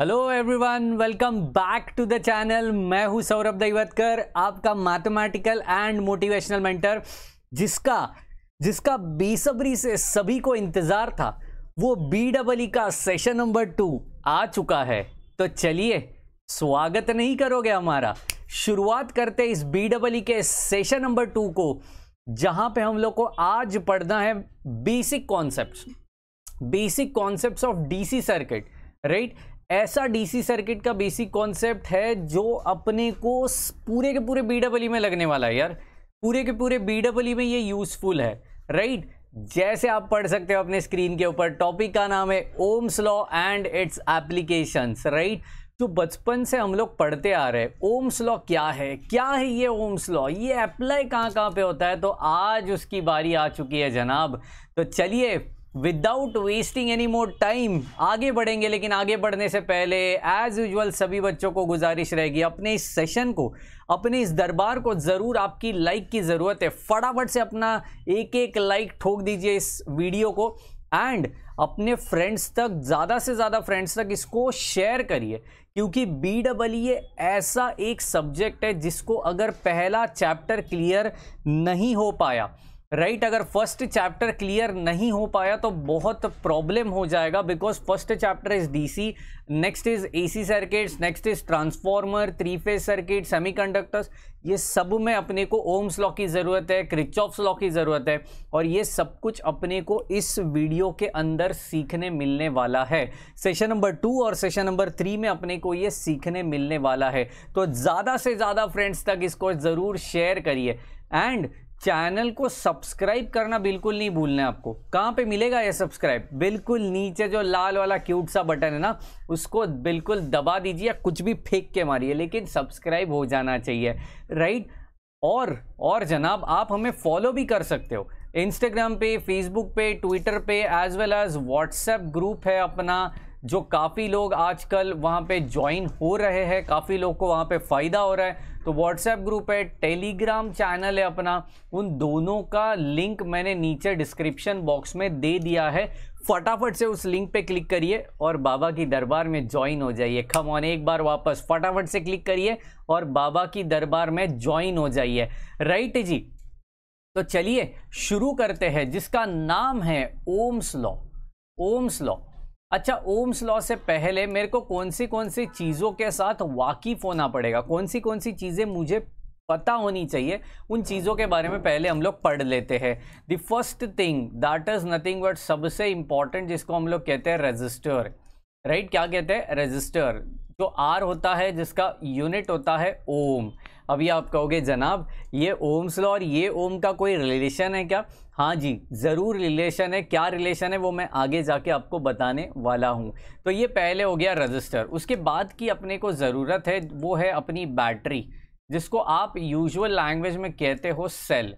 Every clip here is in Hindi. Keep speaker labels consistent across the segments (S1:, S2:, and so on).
S1: Hello everyone welcome back to the channel मैं हूं सौरभ दैवतकर आपका मैथमेटिकल एंड मोटिवेशनल मेंटर जिसका जिसका बेसब्री से सभी को इंतज़ार था वो बी डबल ई का सेशन नंबर टू आ चुका है तो चलिए स्वागत नहीं करोगे हमारा शुरुआत करते इस बी डबल ई के सेशन नंबर टू को जहां पे हम लोग को आज पढ़ना है basic concept basic concept of DC circuit right right? ऐसा डीसी सर्किट का बेसिक कॉन्सेप्ट है जो अपने को पूरे के पूरे बी डबल ई में लगने वाला है यार पूरे के पूरे बी डबल ई में ये यूज़फुल है राइट जैसे आप पढ़ सकते हो अपने स्क्रीन के ऊपर टॉपिक का नाम है Ohm's law and its applications right जो बचपन से हम लोग पढ़ते आ रहे हैं ओम्स लॉ क्या है क्या है ये ओम्स लॉ ये अप्लाई कहाँ कहाँ पे होता है तो आज उसकी बारी आ चुकी है जनाब तो चलिए without wasting any more time आगे बढ़ेंगे लेकिन आगे बढ़ने से पहले एज यूजल सभी बच्चों को गुजारिश रहेगी अपने इस सेशन को अपने इस दरबार को ज़रूर आपकी लाइक की ज़रूरत है फटाफट से अपना एक एक लाइक ठोक दीजिए इस वीडियो को एंड अपने फ्रेंड्स तक ज़्यादा से ज़्यादा फ्रेंड्स तक इसको शेयर करिए क्योंकि बी डबल ई ऐसा एक सब्जेक्ट है जिसको अगर पहला चैप्टर क्लियर नहीं हो पाया राइट right, अगर फर्स्ट चैप्टर क्लियर नहीं हो पाया तो बहुत प्रॉब्लम हो जाएगा because first chapter is DC next is AC circuits next is transformer three phase circuit semiconductors ये सब में अपने को ओम्स लॉ की ज़रूरत है क्रिच लॉ की ज़रूरत है और ये सब कुछ अपने को इस वीडियो के अंदर सीखने मिलने वाला है सेशन नंबर टू और सेशन नंबर थ्री में अपने को ये सीखने मिलने वाला है तो ज़्यादा से ज़्यादा फ्रेंड्स तक इसको ज़रूर शेयर करिए एंड चैनल को सब्सक्राइब करना बिल्कुल नहीं भूलना है आपको कहाँ पे मिलेगा ये सब्सक्राइब बिल्कुल नीचे जो लाल वाला क्यूट सा बटन है ना उसको बिल्कुल दबा दीजिए या कुछ भी फेंक के मारिए लेकिन सब्सक्राइब हो जाना चाहिए राइट और और जनाब आप हमें फॉलो भी कर सकते हो इंस्टाग्राम पे फेसबुक पे ट्विटर पे as well as WhatsApp group है अपना जो काफ़ी लोग आजकल वहाँ पे ज्वाइन हो रहे हैं काफ़ी लोग को वहाँ पे फ़ायदा हो रहा है तो व्हाट्सएप ग्रुप है टेलीग्राम चैनल है अपना उन दोनों का लिंक मैंने नीचे डिस्क्रिप्शन बॉक्स में दे दिया है फटाफट से उस लिंक पे क्लिक करिए और बाबा की दरबार में ज्वाइन हो जाइए खम ऑन एक बार वापस फटाफट से क्लिक करिए और बाबा की दरबार में ज्वाइन हो जाइए राइट जी तो चलिए शुरू करते हैं जिसका नाम है ओम्स लॉ ओम्स लॉ अच्छा ओम्स लॉ से पहले मेरे को कौन सी कौन सी चीज़ों के साथ वाकिफ होना पड़ेगा कौन सी कौन सी चीज़ें मुझे पता होनी चाहिए उन चीज़ों के बारे में पहले हम लोग पढ़ लेते हैं the first thing that is nothing but सबसे इम्पॉर्टेंट जिसको हम लोग कहते हैं रजिस्टर राइट right? क्या कहते हैं रजिस्टर जो तो आर होता है जिसका यूनिट होता है ओम अभी आप कहोगे जनाब ये ओम्स लॉ और ये ओम का कोई रिलेशन है क्या हाँ जी ज़रूर रिलेशन है क्या रिलेशन है वो मैं आगे जाके आपको बताने वाला हूँ तो ये पहले हो गया रजिस्टर उसके बाद की अपने को ज़रूरत है वो है अपनी बैटरी जिसको आप यूजुअल लैंग्वेज में कहते हो सेल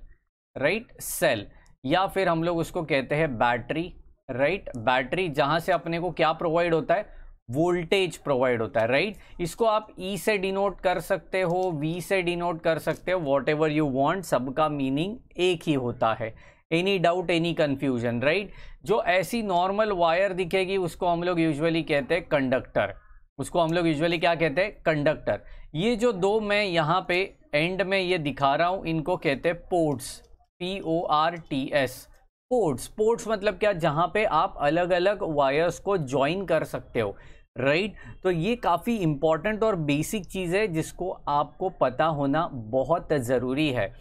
S1: राइट सेल या फिर हम लोग उसको कहते हैं बैटरी राइट बैटरी जहाँ से अपने को क्या प्रोवाइड होता है वोल्टेज प्रोवाइड होता है राइट right? इसको आप ई e से डिनोट कर सकते हो वी से डिनोट कर सकते हो वॉट एवर यू वॉन्ट सबका मीनिंग एक ही होता है any doubt any confusion right जो ऐसी नॉर्मल वायर दिखेगी उसको हम लोग यूजअली कहते हैं कंडक्टर उसको हम लोग यूजअली क्या कहते हैं कंडक्टर ये जो दो मैं यहाँ पे एंड में ये दिखा रहा हूँ इनको कहते हैं ports P O R T S ports ports मतलब क्या जहाँ पे आप अलग अलग वायर्स को ज्वाइन कर सकते हो राइट right? तो ये काफ़ी इम्पॉर्टेंट और बेसिक चीज़ है जिसको आपको पता होना बहुत ज़रूरी है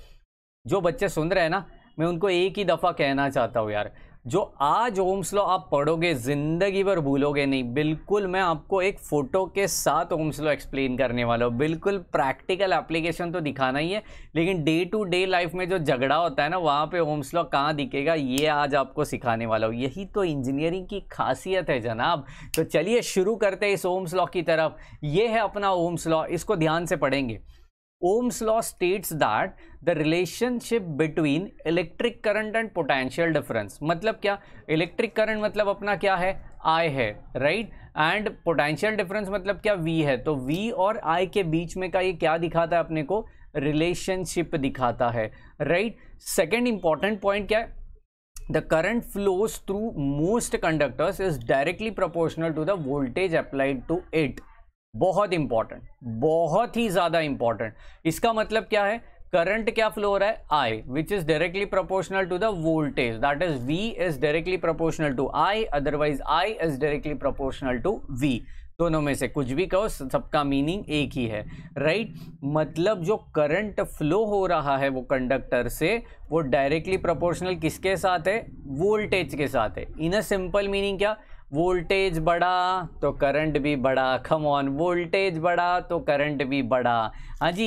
S1: जो बच्चे सुन रहे हैं ना मैं उनको एक ही दफ़ा कहना चाहता हूँ यार जो आज ओम्स लॉ आप पढ़ोगे ज़िंदगी भर भूलोगे नहीं बिल्कुल मैं आपको एक फ़ोटो के साथ ओम्स लॉ एक्सप्लेन करने वाला हूँ बिल्कुल प्रैक्टिकल एप्लीकेशन तो दिखाना ही है लेकिन डे टू डे लाइफ में जो झगड़ा होता है ना वहाँ पे ओम्स लॉ कहाँ दिखेगा ये आज आपको सिखाने वाला हूँ यही तो इंजीनियरिंग की खासियत है जनाब तो चलिए शुरू करते हैं इस ओम्स लॉ की तरफ ये है अपना ओम्स लॉ इसको ध्यान से पढ़ेंगे Ohm's law states that the relationship between electric current and potential difference मतलब क्या electric current मतलब अपना क्या है I है right and potential difference मतलब क्या V है तो V और I के बीच में का ये क्या दिखाता है अपने को relationship दिखाता है right second important point क्या है the current flows through most conductors is directly proportional to the voltage applied to it बहुत इंपॉर्टेंट बहुत ही ज़्यादा इंपॉर्टेंट इसका मतलब क्या है करंट क्या फ्लो हो रहा है I which is directly proportional to the voltage that is V is directly proportional to I otherwise I is directly proportional to V दोनों में से कुछ भी कहो सबका मीनिंग एक ही है राइट right? मतलब जो करंट फ्लो हो रहा है वो कंडक्टर से वो डायरेक्टली प्रोपोर्शनल किसके साथ है वोल्टेज के साथ है इन अ सिंपल मीनिंग क्या वोल्टेज बढ़ा तो करंट भी बढ़ा कम ऑन वोल्टेज बढ़ा तो करंट भी बढ़ा हाँ जी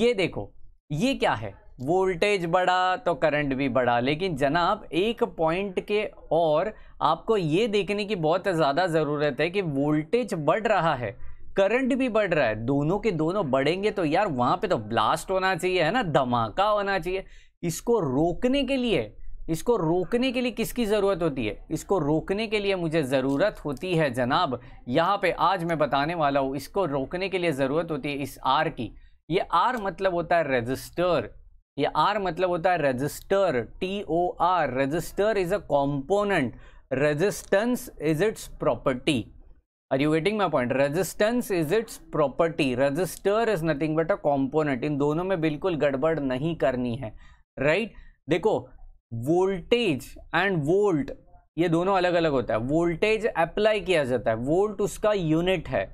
S1: ये देखो ये क्या है वोल्टेज बढ़ा तो करंट भी बढ़ा लेकिन जनाब एक पॉइंट के और आपको ये देखने की बहुत ज़्यादा ज़रूरत है कि वोल्टेज बढ़ रहा है करंट भी बढ़ रहा है दोनों के दोनों बढ़ेंगे तो यार वहाँ पे तो ब्लास्ट होना चाहिए है ना धमाका होना चाहिए इसको रोकने के लिए इसको रोकने के लिए किसकी ज़रूरत होती है इसको रोकने के लिए मुझे ज़रूरत होती है जनाब यहाँ पे आज मैं बताने वाला हूँ इसको रोकने के लिए ज़रूरत होती है इस आर की ये आर मतलब होता है रजिस्टर ये आर मतलब होता है resistor T O R resistor is a component resistance is its property are you waiting my point resistance is its property resistor is nothing but a component इन दोनों में बिल्कुल गड़बड़ नहीं करनी है राइट right? देखो वोल्टेज एंड वोल्ट ये दोनों अलग अलग होता है वोल्टेज अप्लाई किया जाता है वोल्ट उसका यूनिट है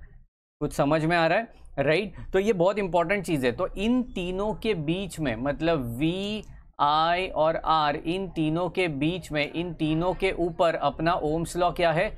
S1: कुछ समझ में आ रहा है राइट right? तो ये बहुत इंपॉर्टेंट चीज़ है तो इन तीनों के बीच में मतलब वी आई और आर इन तीनों के बीच में इन तीनों के ऊपर अपना ओम्स लॉ क्या है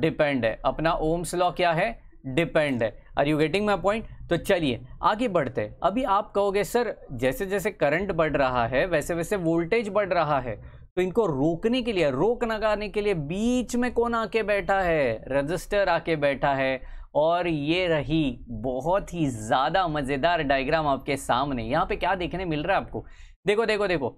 S1: डिपेंड है अपना ओम्स लॉ क्या है डिपेंड है are you getting my point तो चलिए आगे बढ़ते हैं अभी आप कहोगे सर जैसे जैसे करंट बढ़ रहा है वैसे वैसे वोल्टेज बढ़ रहा है तो इनको रोकने के लिए रोक लगाने के लिए बीच में कौन आके बैठा है रजिस्टर आके बैठा है और ये रही बहुत ही ज़्यादा मज़ेदार डायग्राम आपके सामने यहाँ पे क्या देखने मिल रहा है आपको देखो देखो देखो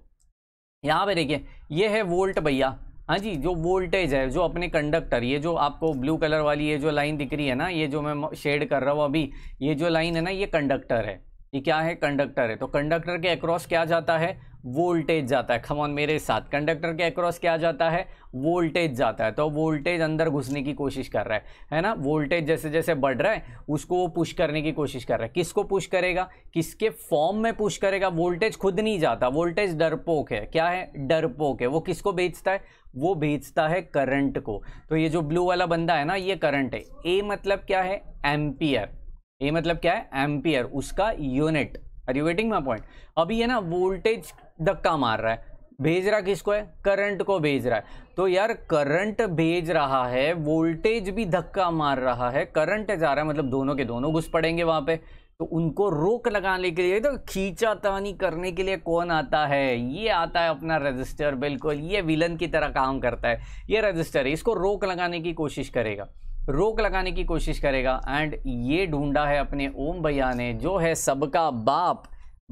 S1: यहाँ पे देखिए ये है वोल्ट भैया हाँ जी जो वोल्टेज है जो अपने कंडक्टर ये जो आपको ब्लू कलर वाली ये जो लाइन दिख रही है ना ये जो मैं शेड कर रहा हूँ अभी ये जो लाइन है ना ये कंडक्टर है ये क्या है कंडक्टर है तो कंडक्टर के अक्रॉस क्या जाता है वोल्टेज जाता है खमान मेरे साथ कंडक्टर के अक्रॉस क्या जाता है वोल्टेज जाता है तो वोल्टेज अंदर घुसने की कोशिश कर रहा है है ना वोल्टेज जैसे जैसे बढ़ रहा है उसको वो पुश करने की कोशिश कर रहा है किसको पुश करेगा किसके फॉर्म में पुश करेगा वोल्टेज खुद नहीं जाता वोल्टेज डरपोक है क्या है डरपोक है वो किसको बेचता है वो भेजता है करंट को तो ये जो ब्लू वाला बंदा है ना ये करंट है ए मतलब क्या है एम्पियर ए मतलब क्या है एम्पियर उसका unit are you waiting my point अभी ये ना वोल्टेज धक्का मार रहा है भेज रहा किसको है करंट को भेज रहा है तो यार करंट भेज रहा है वोल्टेज भी धक्का मार रहा है करंट जा रहा है मतलब दोनों के दोनों घुस पड़ेंगे वहां पे तो उनको रोक लगाने के लिए तो खींचा तानी करने के लिए कौन आता है ये आता है अपना रजिस्टर बिल्कुल ये विलन की तरह काम करता है ये रजिस्टर है इसको रोक लगाने की कोशिश करेगा रोक लगाने की कोशिश करेगा एंड ये ढूंढा है अपने ओम भैया ने जो है सबका बाप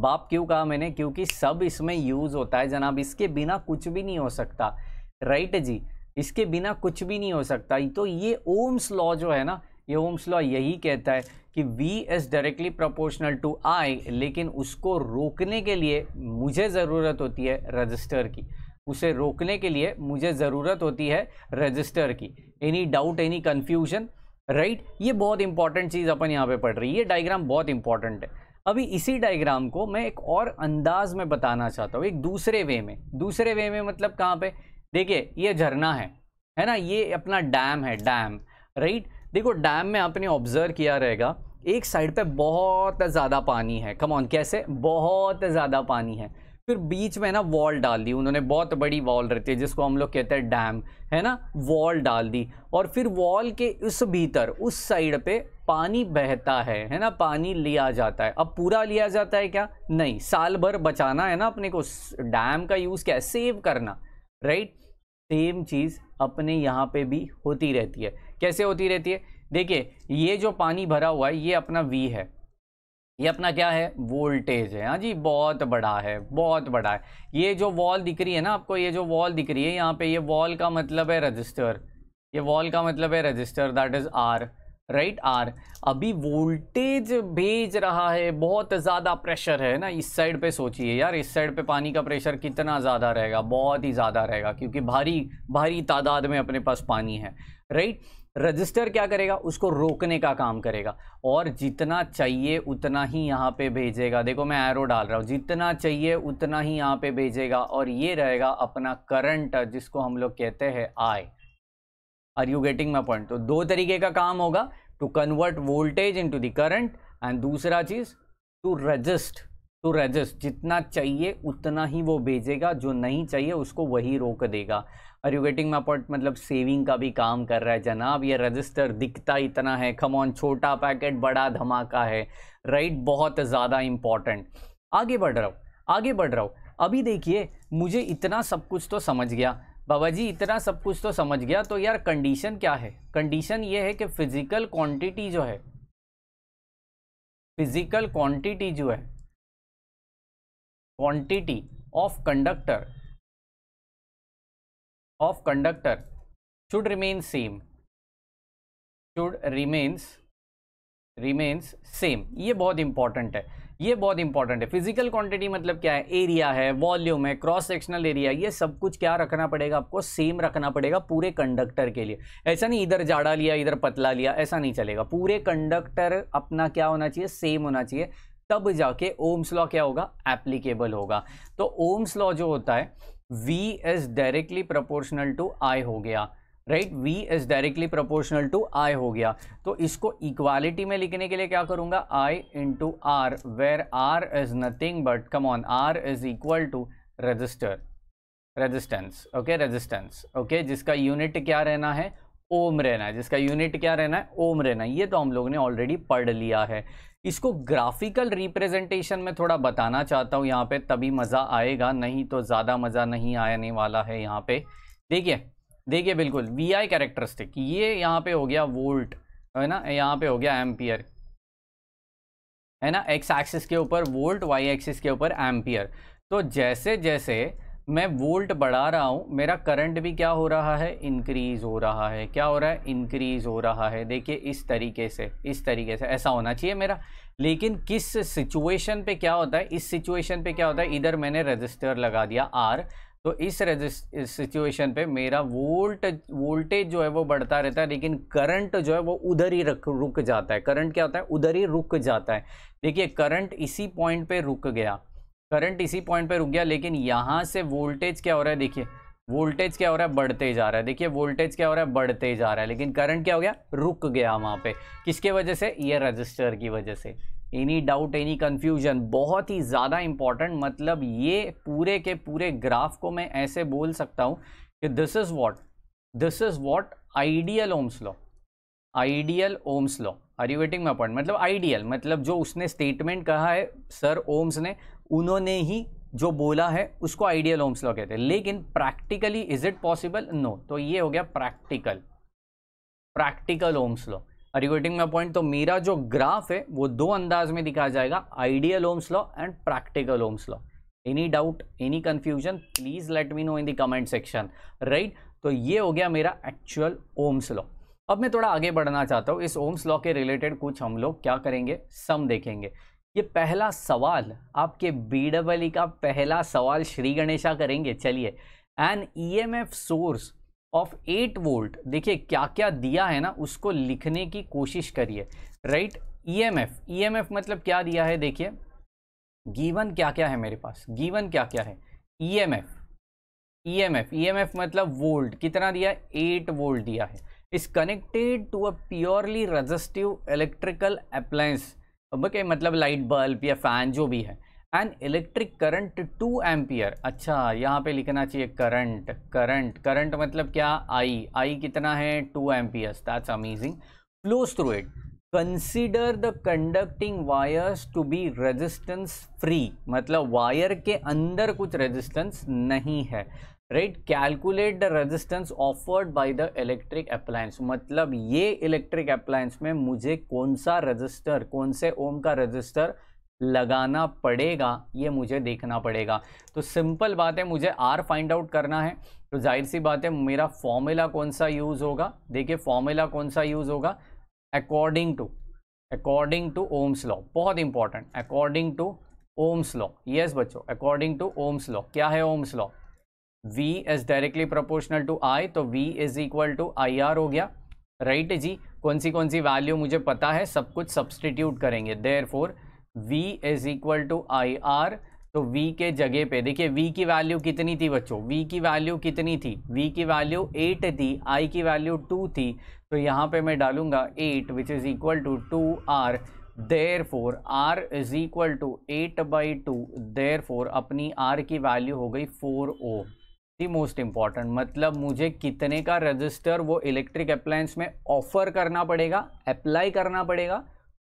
S1: बाप क्यों कहा मैंने क्योंकि सब इसमें यूज़ होता है जनाब इसके बिना कुछ भी नहीं हो सकता राइट जी इसके बिना कुछ भी नहीं हो सकता तो ये ओम्स लॉ जो है ना ये होम्स लॉ यही कहता है कि V is directly proportional to I लेकिन उसको रोकने के लिए मुझे ज़रूरत होती है रजिस्टर की उसे रोकने के लिए मुझे ज़रूरत होती है रजिस्टर की any doubt any confusion right ये बहुत इंपॉर्टेंट चीज़ अपन यहाँ पे पढ़ रही है ये डायग्राम बहुत इंपॉर्टेंट है अभी इसी डायग्राम को मैं एक और अंदाज में बताना चाहता हूँ एक दूसरे वे में दूसरे वे में मतलब कहाँ पे देखिए ये झरना है है ना ये अपना डैम है डैम राइट देखो डैम में आपने ऑब्जर्व किया रहेगा एक साइड पे बहुत ज़्यादा पानी है कम ऑन कैसे बहुत ज़्यादा पानी है फिर बीच में ना वॉल डाल दी उन्होंने बहुत बड़ी वॉल रहती है जिसको हम लोग कहते हैं डैम है ना वॉल डाल दी और फिर वॉल के उस भीतर उस साइड पे पानी बहता है है ना पानी लिया जाता है अब पूरा लिया जाता है क्या नहीं साल भर बचाना है ना अपने को डैम का यूज़ क्या है सेव करना राइट सेम चीज़ अपने यहाँ पे भी होती रहती है कैसे होती रहती है देखिए ये जो पानी भरा हुआ है ये अपना वी है ये अपना क्या है वोल्टेज है हाँ जी बहुत बड़ा है बहुत बड़ा है ये जो वॉल दिख रही है ना आपको ये जो वॉल दिख रही है यहाँ पे ये वॉल का मतलब है रजिस्टर ये वॉल का मतलब है resistor that is R right R अभी वोल्टेज भेज रहा है बहुत ज़्यादा प्रेशर है ना इस साइड पे सोचिए यार इस साइड पे पानी का प्रेशर कितना ज़्यादा रहेगा बहुत ही ज़्यादा रहेगा क्योंकि भारी भारी तादाद में अपने पास पानी है राइट रजिस्टर क्या करेगा उसको रोकने का काम करेगा और जितना चाहिए उतना ही यहाँ पे भेजेगा देखो मैं एरो डाल रहा हूँ जितना चाहिए उतना ही यहाँ पे भेजेगा और ये रहेगा अपना करंट जिसको हम लोग कहते हैं I are you getting my point तो दो तरीके का काम होगा to convert voltage into the current and दूसरा चीज़ टू रजिस्ट टू रजिस्ट जितना चाहिए उतना ही वो भेजेगा जो नहीं चाहिए उसको वही रोक देगा और यू गेटिंग माई पॉइंट मतलब सेविंग का भी काम कर रहा है जनाब ये रजिस्टर दिखता इतना है खम ऑन छोटा पैकेट बड़ा धमाका है राइट बहुत ज़्यादा इम्पॉर्टेंट आगे बढ़ रहा हूँ आगे बढ़ रहा हूँ अभी देखिए मुझे इतना सब कुछ तो समझ गया बाबा जी इतना सब कुछ तो समझ गया तो यार कंडीशन क्या है कंडीशन ये है कि फिजिकल क्वांटिटी जो है फिजिकल क्वांटिटी जो है quantity of conductor of conductor should remain same should remains remains same ये बहुत इंपॉर्टेंट है ये बहुत इंपॉर्टेंट है फिजिकल क्वांटिटी मतलब क्या है एरिया है वॉल्यूम है क्रॉस सेक्शनल एरिया ये सब कुछ क्या रखना पड़ेगा आपको सेम रखना पड़ेगा पूरे कंडक्टर के लिए ऐसा नहीं इधर जाड़ा लिया इधर पतला लिया ऐसा नहीं चलेगा पूरे कंडक्टर अपना क्या होना चाहिए सेम होना चाहिए तब जाके ओम्स लॉ क्या होगा एप्लीकेबल होगा तो ओम्स लॉ जो होता है v is directly proportional to I हो गया right V is directly proportional to I हो गया तो इसको इक्वालिटी में लिखने के लिए क्या करूंगा I into R where R is nothing but come on R is equal to resistor resistance okay resistance okay जिसका यूनिट क्या रहना है ओम रहना है जिसका यूनिट क्या रहना है ओम रहना है ये तो हम लोग ने ऑलरेडी पढ़ लिया है इसको ग्राफिकल रिप्रेजेंटेशन में थोड़ा बताना चाहता हूँ यहाँ पे तभी मज़ा आएगा नहीं तो ज़्यादा मज़ा नहीं आने वाला है यहाँ पे देखिए देखिए बिल्कुल वी आई कैरेक्टरिस्टिक ये यहाँ पे हो गया वोल्ट है ना यहाँ पे हो गया एम्पियर है ना एक्स एक्सिस के ऊपर वोल्ट वाई एक्सिस के ऊपर एम्पियर तो जैसे जैसे मैं वोल्ट बढ़ा रहा हूँ मेरा करंट भी क्या हो रहा है इंक्रीज़ हो रहा है क्या हो रहा है इंक्रीज़ हो रहा है देखिए इस तरीके से इस तरीके से ऐसा होना चाहिए मेरा लेकिन किस सिचुएशन पे क्या होता है इस सिचुएशन पे क्या होता है इधर मैंने रजिस्टर लगा दिया आर तो इस सिचुएशन पे मेरा वोल्ट वोल्टेज जो है वो बढ़ता रहता है लेकिन करंट जो है वो उधर ही रख रुक जाता है करंट क्या होता है उधर ही रुक जाता है देखिए करंट इसी पॉइंट पे रुक गया करंट इसी पॉइंट पे रुक गया लेकिन यहाँ से वोल्टेज क्या हो रहा है देखिए वोल्टेज क्या हो रहा है बढ़ते जा रहा है देखिए वोल्टेज क्या हो रहा है बढ़ते जा रहा है लेकिन करंट क्या हो गया रुक गया वहाँ पे किसके वजह से ये रजिस्टर की वजह से एनी डाउट एनी कन्फ्यूजन बहुत ही ज़्यादा इंपॉर्टेंट मतलब ये पूरे के पूरे ग्राफ को मैं ऐसे बोल सकता हूँ कि this is what this is what ideal Ohm's law ideal Ohm's law are you waiting my point मतलब आइडियल मतलब जो उसने स्टेटमेंट कहा है सर ओम्स ने उन्होंने ही जो बोला है उसको आइडियल ओम्स लॉ कहते हैं लेकिन practically is it possible no तो ये हो गया practical practical Ohm's law waiting my point तो मेरा जो ग्राफ है वो दो अंदाज में दिखाया जाएगा ideal Ohm's law and practical Ohm's law any doubt any confusion please let me know in the comment section right तो ये हो गया मेरा एक्चुअल ओम्स लॉ अब मैं थोड़ा आगे बढ़ना चाहता हूँ इस ओम्स लॉ के रिलेटेड कुछ हम लोग क्या करेंगे सम देखेंगे ये पहला सवाल आपके बी डबल ई का पहला सवाल श्री गणेशा करेंगे चलिए an E M F source of eight volt देखिए क्या क्या दिया है ना उसको लिखने की कोशिश करिए right E M F E M F मतलब क्या दिया है देखिए गीवन क्या क्या है मेरे पास गीवन क्या क्या है E M F E M F E M F मतलब वोल्ट कितना दिया है एट वोल्ट दिया है is connected to a purely resistive electrical appliance okay मतलब लाइट बल्ब या फैन जो भी है and electric current two ampere अच्छा यहाँ पे लिखना चाहिए करंट करंट करंट मतलब क्या आई आई कितना है two amperes that's amazing flows through it consider the conducting wires to be resistance free मतलब वायर के अंदर कुछ रेजिस्टेंस नहीं है right calculate the resistance offered by the electric appliance मतलब ये इलेक्ट्रिक अप्लायंस में मुझे कौन सा रजिस्टर कौन से ओम का रजिस्टर लगाना पड़ेगा ये मुझे देखना पड़ेगा तो सिंपल बात है मुझे आर फाइंड आउट करना है तो जाहिर सी बात है मेरा फॉर्मूला कौन सा यूज़ होगा देखिए फॉर्मूला कौन सा यूज़ होगा according to according to Ohm's law बहुत important according to Ohm's law yes बच्चों अकॉर्डिंग टू ओम्स लॉ क्या है Ohm's law V is directly proportional to I तो V is equal to I R हो गया राइट right जी कौन सी कौन सी वैल्यू मुझे पता है सब कुछ सब्सटीट्यूट करेंगे therefore V is equal to I R तो v के जगह पे देखिए v की वैल्यू कितनी थी बच्चों v की वैल्यू कितनी थी v की वैल्यू 8 थी i की वैल्यू 2 थी तो यहाँ पे मैं डालूंगा 8 which is equal to two R therefore R is equal to eight by two therefore अपनी r की वैल्यू हो गई 4 ओम दी मोस्ट इम्पॉर्टेंट मतलब मुझे कितने का रजिस्टर वो इलेक्ट्रिक अप्लायंस में ऑफर करना पड़ेगा अप्लाई करना पड़ेगा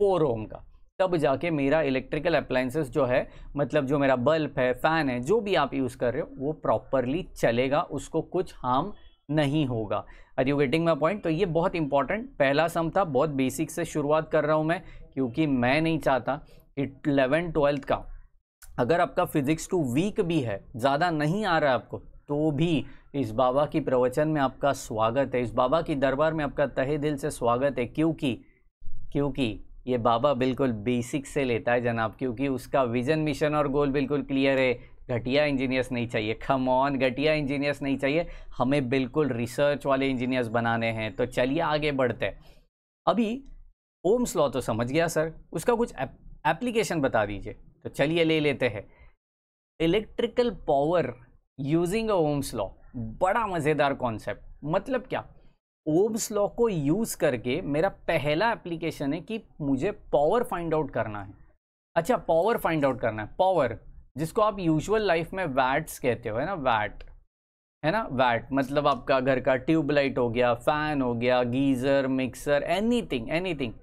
S1: फोर ओम का तब जाके मेरा इलेक्ट्रिकल अप्लायंसेस जो है मतलब जो मेरा बल्ब है फ़ैन है जो भी आप यूज़ कर रहे हो वो प्रॉपरली चलेगा उसको कुछ हार्म नहीं होगा are you getting my point तो ये बहुत इंपॉर्टेंट पहला सम था बहुत बेसिक से शुरुआत कर रहा हूँ मैं क्योंकि मैं नहीं चाहता कि इलेवन ट्वेल्थ का अगर आपका फिजिक्स टू वीक भी है ज़्यादा नहीं आ रहा है आपको तो भी इस बाबा की प्रवचन में आपका स्वागत है इस बाबा की दरबार में आपका तहे दिल से स्वागत है क्योंकि क्योंकि ये बाबा बिल्कुल बेसिक से लेता है जनाब क्योंकि उसका विजन मिशन और गोल बिल्कुल क्लियर है घटिया इंजीनियर्स नहीं चाहिए खम ऑन घटिया इंजीनियर्स नहीं चाहिए हमें बिल्कुल रिसर्च वाले इंजीनियर्स बनाने हैं तो चलिए आगे बढ़ते हैं अभी ओम्स लॉ तो समझ गया सर उसका कुछ एप्लीकेशन बता दीजिए तो चलिए ले लेते हैं electrical power using a Ohm's law बड़ा मज़ेदार कॉन्सेप्ट मतलब क्या ओम्स लॉ को यूज़ करके मेरा पहला एप्लीकेशन है कि मुझे पावर फाइंड आउट करना है अच्छा पावर फाइंड आउट करना है पावर जिसको आप यूजुअल लाइफ में वैट्स कहते हो है ना वैट है ना वैट मतलब आपका घर का ट्यूबलाइट हो गया फैन हो गया गीज़र मिक्सर एनीथिंग एनीथिंग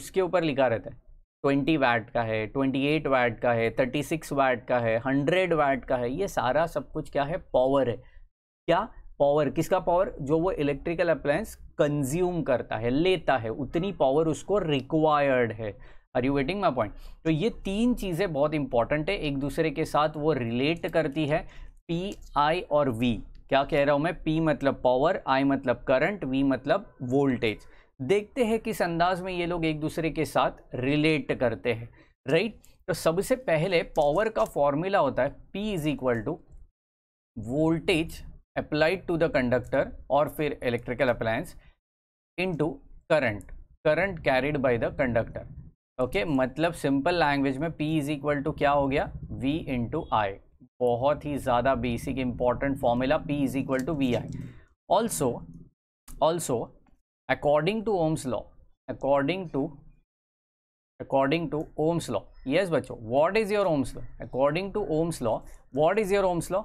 S1: उसके ऊपर लिखा रहता है ट्वेंटी वैट का है ट्वेंटी एट वैट का है थर्टी सिक्स वैट का है हंड्रेड वैट का है ये सारा सब कुछ क्या है पावर है क्या पावर किसका पावर जो वो इलेक्ट्रिकल अप्लायंस कंज्यूम करता है लेता है उतनी पावर उसको रिक्वायर्ड है are you waiting my point तो ये तीन चीज़ें बहुत इंपॉर्टेंट है एक दूसरे के साथ वो रिलेट करती है पी आई और वी क्या कह रहा हूँ मैं पी मतलब पावर आई मतलब करंट वी मतलब वोल्टेज देखते हैं किस अंदाज में ये लोग एक दूसरे के साथ रिलेट करते हैं राइट तो सबसे पहले पावर का फॉर्मूला होता है P is equal to voltage applied to the conductor और फिर electrical appliance into current current carried by the conductor okay मतलब सिंपल लैंग्वेज में P इज इक्वल टू क्या हो गया V इंटू आई बहुत ही ज़्यादा basic important formula P is equal to V I also also according to Ohm's law according to according to Ohm's law yes बच्चों what is your Ohm's law according to Ohm's law what is your Ohm's law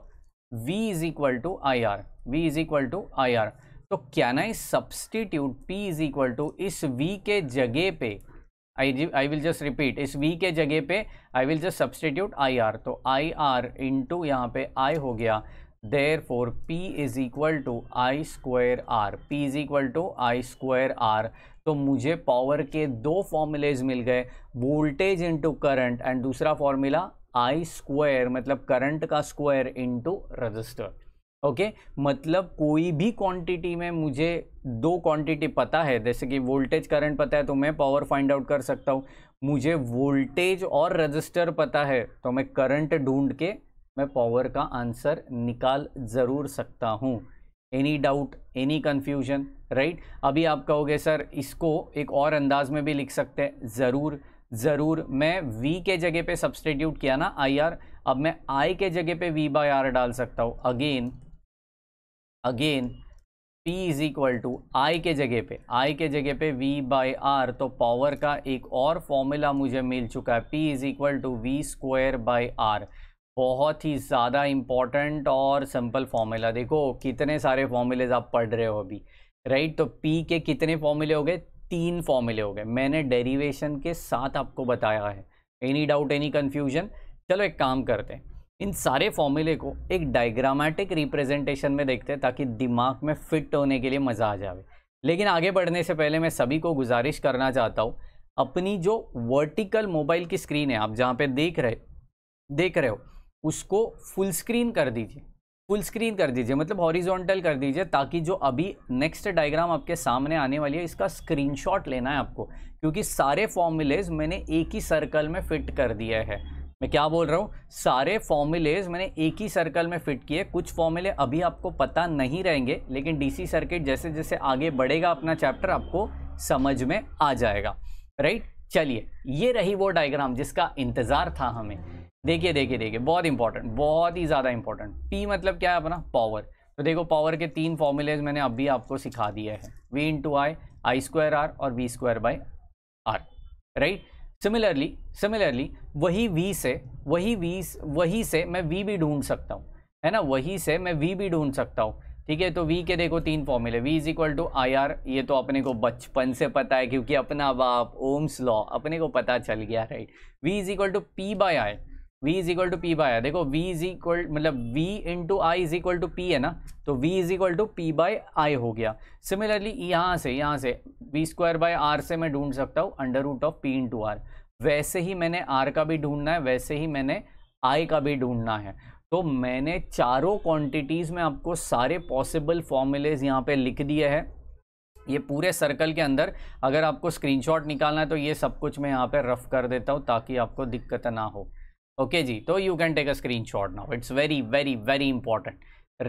S1: v is equal to I R V is equal to I R तो can I substitute P is equal to इस v के जगह पे I I will just repeat इस v के जगह पे I will just substitute I R तो आई आर इंटू यहाँ पे आई हो गया therefore P is equal to I square R P is equal to I square R तो मुझे पावर के दो फॉर्मूलेज मिल गए वोल्टेज इंटू करंट एंड दूसरा फॉर्मूला आई स्क्वायर मतलब करंट का स्क्वायर इंटू रजिस्टर ओके मतलब कोई भी क्वांटिटी में मुझे दो क्वांटिटी पता है जैसे कि वोल्टेज करंट पता है तो मैं पावर फाइंड आउट कर सकता हूँ मुझे वोल्टेज और रजिस्टर पता है तो मैं करंट ढूंढ के मैं पावर का आंसर निकाल ज़रूर सकता हूँ any doubt any confusion right अभी आप कहोगे सर इसको एक और अंदाज में भी लिख सकते हैं ज़रूर ज़रूर मैं v के जगह पे सब्सटीट्यूट किया ना आई आर अब मैं i के जगह पे v बाय आर डाल सकता हूँ again again p is equal to I के जगह पे i के जगह पे v बाय आर तो पावर का एक और फॉर्मूला मुझे मिल चुका है p is equal to V square by R बहुत ही ज़्यादा इम्पॉर्टेंट और सिंपल फॉर्मूला देखो कितने सारे फॉर्मूलेज आप पढ़ रहे हो अभी राइट तो पी के कितने फॉर्मूले हो गए तीन फॉर्मूले हो गए मैंने डेरिवेशन के साथ आपको बताया है एनी डाउट एनी कन्फ्यूजन चलो एक काम करते हैं इन सारे फॉर्मूले को एक डायग्रामेटिक रिप्रेजेंटेशन में देखते हैं ताकि दिमाग में फिट होने के लिए मज़ा आ जाए लेकिन आगे बढ़ने से पहले मैं सभी को गुजारिश करना चाहता हूँ अपनी जो वर्टिकल मोबाइल की स्क्रीन है आप जहाँ पे देख रहे देख रहे हो उसको फुल स्क्रीन कर दीजिए फुल स्क्रीन कर दीजिए मतलब हॉरिजॉन्टल कर दीजिए ताकि जो अभी नेक्स्ट डायग्राम आपके सामने आने वाली है इसका स्क्रीनशॉट लेना है आपको क्योंकि सारे फॉर्मूलेज मैंने एक ही सर्कल में फिट कर दिया है मैं क्या बोल रहा हूँ सारे फॉर्मूलेज मैंने एक ही सर्कल में फिट किए कुछ फॉर्मूले अभी आपको पता नहीं रहेंगे लेकिन डीसी सर्किट जैसे जैसे आगे बढ़ेगा अपना चैप्टर आपको समझ में आ जाएगा राइट चलिए ये रही वो डायग्राम जिसका इंतज़ार था हमें देखिए देखिए देखिए बहुत इंपॉर्टेंट बहुत ही ज़्यादा इंपॉर्टेंट पी मतलब क्या है अपना पावर तो देखो पावर के तीन फॉर्मूलेज मैंने अभी आपको सिखा दिए हैं V into I I square R और V square by R right similarly similarly वही वी से वही वी वही से मैं वी भी ढूंढ सकता हूँ है ना वही से मैं वी भी ढूंढ सकता हूँ ठीक है तो वी के देखो तीन फॉर्मूले V is equal to I R ये तो अपने को बचपन से पता है क्योंकि अपना बाप ओम्स लॉ अपने को पता चल गया right V is equal to P by I V is equal to P by I देखो वी इज इक्वल मतलब V to I is equal to P है ना तो V is equal to P by I हो गया सिमिलरली यहाँ से यहाँ से वी स्क्वायर बाय आर से मैं ढूंढ सकता हूँ under root of P to R वैसे ही मैंने आर का भी ढूंढना है वैसे ही मैंने आई का भी ढूंढना है तो मैंने चारों क्वांटिटीज़ में आपको सारे पॉसिबल फॉर्मूलेज यहाँ पे लिख दिए हैं ये पूरे सर्कल के अंदर अगर आपको स्क्रीनशॉट निकालना है तो ये सब कुछ मैं यहाँ पे रफ कर देता हूँ ताकि आपको दिक्कत ना हो ओके okay जी तो you can take a screenshot now it's very very very important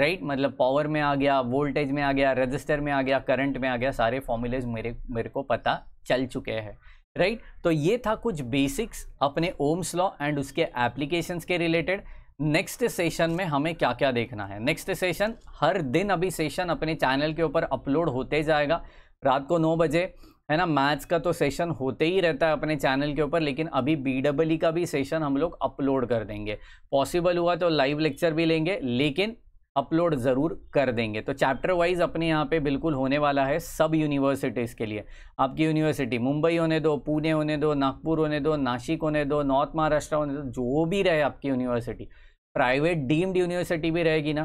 S1: right मतलब पावर में आ गया वोल्टेज में आ गया रजिस्टर में आ गया करंट में आ गया सारे फॉर्मूलेज मेरे मेरे को पता चल चुके हैं राइट right? तो ये था कुछ बेसिक्स अपने ओम्स लॉ एंड उसके एप्लीकेशंस के रिलेटेड नेक्स्ट सेशन में हमें क्या क्या देखना है नेक्स्ट सेशन हर दिन अभी सेशन अपने चैनल के ऊपर अपलोड होते जाएगा रात को नौ बजे है ना मैथ्स का तो सेशन होते ही रहता है अपने चैनल के ऊपर लेकिन अभी बी डबल ई का भी सेशन हम लोग अपलोड कर देंगे पॉसिबल हुआ तो लाइव लेक्चर भी लेंगे लेकिन अपलोड ज़रूर कर देंगे तो चैप्टर वाइज अपने यहाँ पे बिल्कुल होने वाला है सब यूनिवर्सिटीज़ के लिए आपकी यूनिवर्सिटी मुंबई होने दो पुणे होने दो नागपुर होने दो नासिक होने दो नॉर्थ महाराष्ट्र होने दो जो भी रहे आपकी यूनिवर्सिटी प्राइवेट डीम्ड यूनिवर्सिटी भी रहेगी ना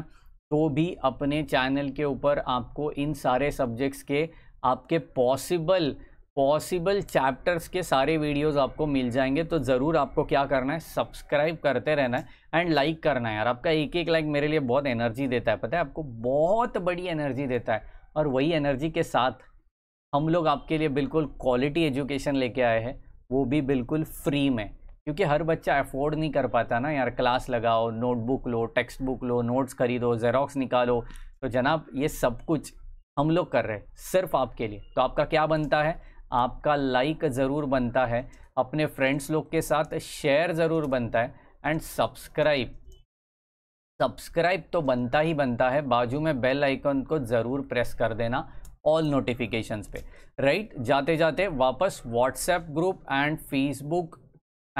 S1: तो भी अपने चैनल के ऊपर आपको इन सारे सब्जेक्ट्स के आपके पॉसिबल पॉसिबल चैप्टर्स के सारे वीडियोस आपको मिल जाएंगे तो ज़रूर आपको क्या करना है सब्सक्राइब करते रहना है एंड लाइक करना है यार आपका एक एक लाइक मेरे लिए बहुत एनर्जी देता है पता है आपको बहुत बड़ी एनर्जी देता है और वही एनर्जी के साथ हम लोग आपके लिए बिल्कुल क्वालिटी एजुकेशन लेके आए हैं वो भी बिल्कुल फ्री में क्योंकि हर बच्चा अफोर्ड नहीं कर पाता ना यार क्लास लगाओ नोटबुक लो टेक्स्ट बुक लो नोट्स खरीदो जेरोक्स निकालो तो जनाब ये सब कुछ हम लोग कर रहे हैं सिर्फ आपके लिए तो आपका क्या बनता है आपका लाइक ज़रूर बनता है अपने फ्रेंड्स लोग के साथ शेयर ज़रूर बनता है एंड सब्सक्राइब सब्सक्राइब तो बनता ही बनता है बाजू में बेल आइकन को ज़रूर प्रेस कर देना ऑल नोटिफिकेशंस पे राइट right? जाते जाते वापस WhatsApp group and Facebook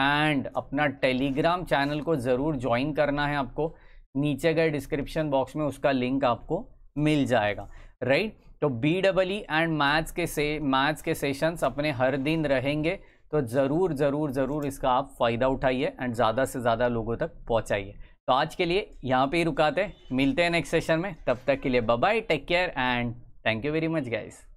S1: and अपना टेलीग्राम चैनल को ज़रूर ज्वाइन करना है आपको नीचे गए डिस्क्रिप्शन बॉक्स में उसका लिंक आपको मिल जाएगा राइट right? तो B double E and maths के से मैथ्स के सेशंस अपने हर दिन रहेंगे तो ज़रूर ज़रूर ज़रूर इसका आप फ़ायदा उठाइए एंड ज़्यादा से ज़्यादा लोगों तक पहुँचाइए तो आज के लिए यहाँ पे ही रुकाते हैं मिलते हैं नेक्स्ट सेशन में तब तक के लिए bye take care and thank you very much guys